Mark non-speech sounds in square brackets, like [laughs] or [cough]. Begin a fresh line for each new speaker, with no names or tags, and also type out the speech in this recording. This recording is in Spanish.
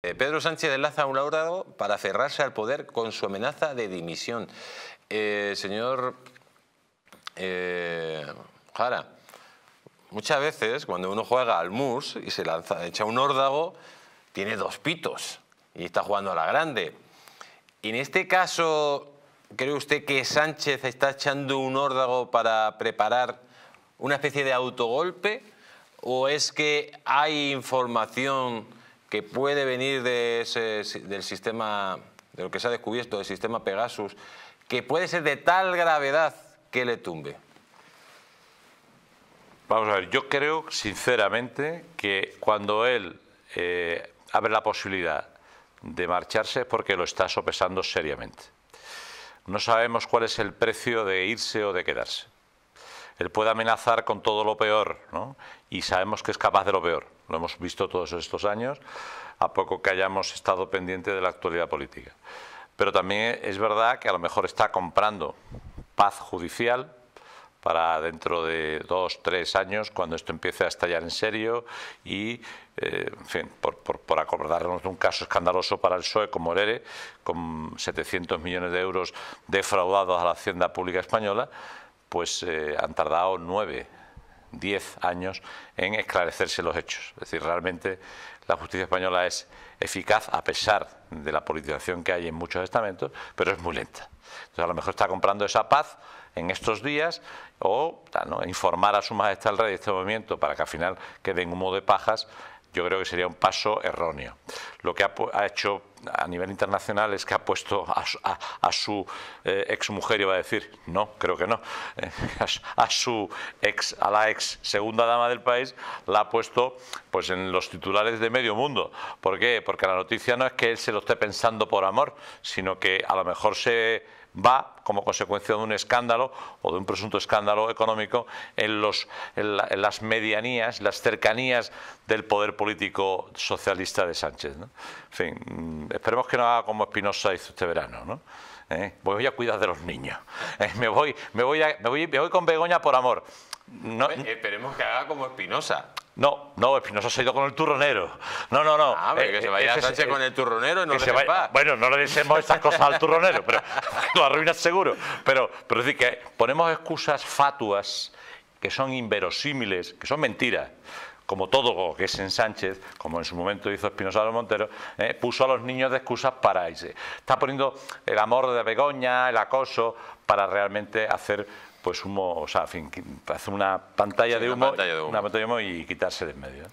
Eh, Pedro Sánchez enlaza un órdago para cerrarse al poder con su amenaza de dimisión. Eh, señor eh, Jara, muchas veces cuando uno juega al mus y se lanza, echa un órdago, tiene dos pitos y está jugando a la grande. En este caso, ¿cree usted que Sánchez está echando un órdago para preparar una especie de autogolpe? ¿O es que hay información que puede venir de del sistema, de lo que se ha descubierto, del sistema Pegasus, que puede ser de tal gravedad que le tumbe? Vamos a
ver, yo creo sinceramente que cuando él eh, abre la posibilidad de marcharse es porque lo está sopesando seriamente. No sabemos cuál es el precio de irse o de quedarse. Él puede amenazar con todo lo peor, ¿no? Y sabemos que es capaz de lo peor. Lo hemos visto todos estos años, a poco que hayamos estado pendiente de la actualidad política. Pero también es verdad que a lo mejor está comprando paz judicial para dentro de dos, tres años, cuando esto empiece a estallar en serio y, eh, en fin, por, acordarnos de un caso escandaloso para el PSOE como el ERE, con 700 millones de euros defraudados a la hacienda pública española, pues eh, han tardado nueve, diez años en esclarecerse los hechos. Es decir, realmente la justicia española es eficaz a pesar de la politización que hay en muchos estamentos, pero es muy lenta. Entonces, a lo mejor está comprando esa paz en estos días o informar a su majestad el rey de este movimiento para que al final quede en humo de pajas yo creo que sería un paso erróneo. Lo que ha, hecho a nivel internacional es que ha puesto a, su eh, ex mujer, iba a decir, no, creo que no, eh, [laughs] a, a, su ex, a la ex segunda dama del país, la ha puesto pues en los titulares de medio mundo. ¿Por qué? Porque la noticia no es que él se lo esté pensando por amor, sino que a lo mejor se va como consecuencia de un escándalo o de un presunto escándalo económico en, las medianías, las cercanías del poder político socialista de Sánchez. En fin, mm, esperemos que no haga como Espinosa hizo este verano. ¿no? ¿Eh? Voy a cuidar de los niños. [laughs] Me, voy, me, voy, me voy con Begoña por amor. No,
Esperemos que haga como
Espinosa. No, no, Espinosa se ha ido con el turronero. No, no, no. Ah, pero eh, que se eh, vaya a Sánchez con eh, el turronero y no se Bueno, no le decimos estas cosas al turronero, pero [laughs] lo arruinas seguro. Pero, pero es decir, que ponemos excusas fatuas que son inverosímiles, que son mentiras como todo que es en Sánchez, como en su momento hizo Espinosa de Montero, eh, puso a los niños de excusas para irse. Está poniendo el amor de Begoña, el acoso, para realmente hacer pues hacer una pantalla, de humo, una de humo, una pantalla de humo y quitarse de en medio. ¿eh?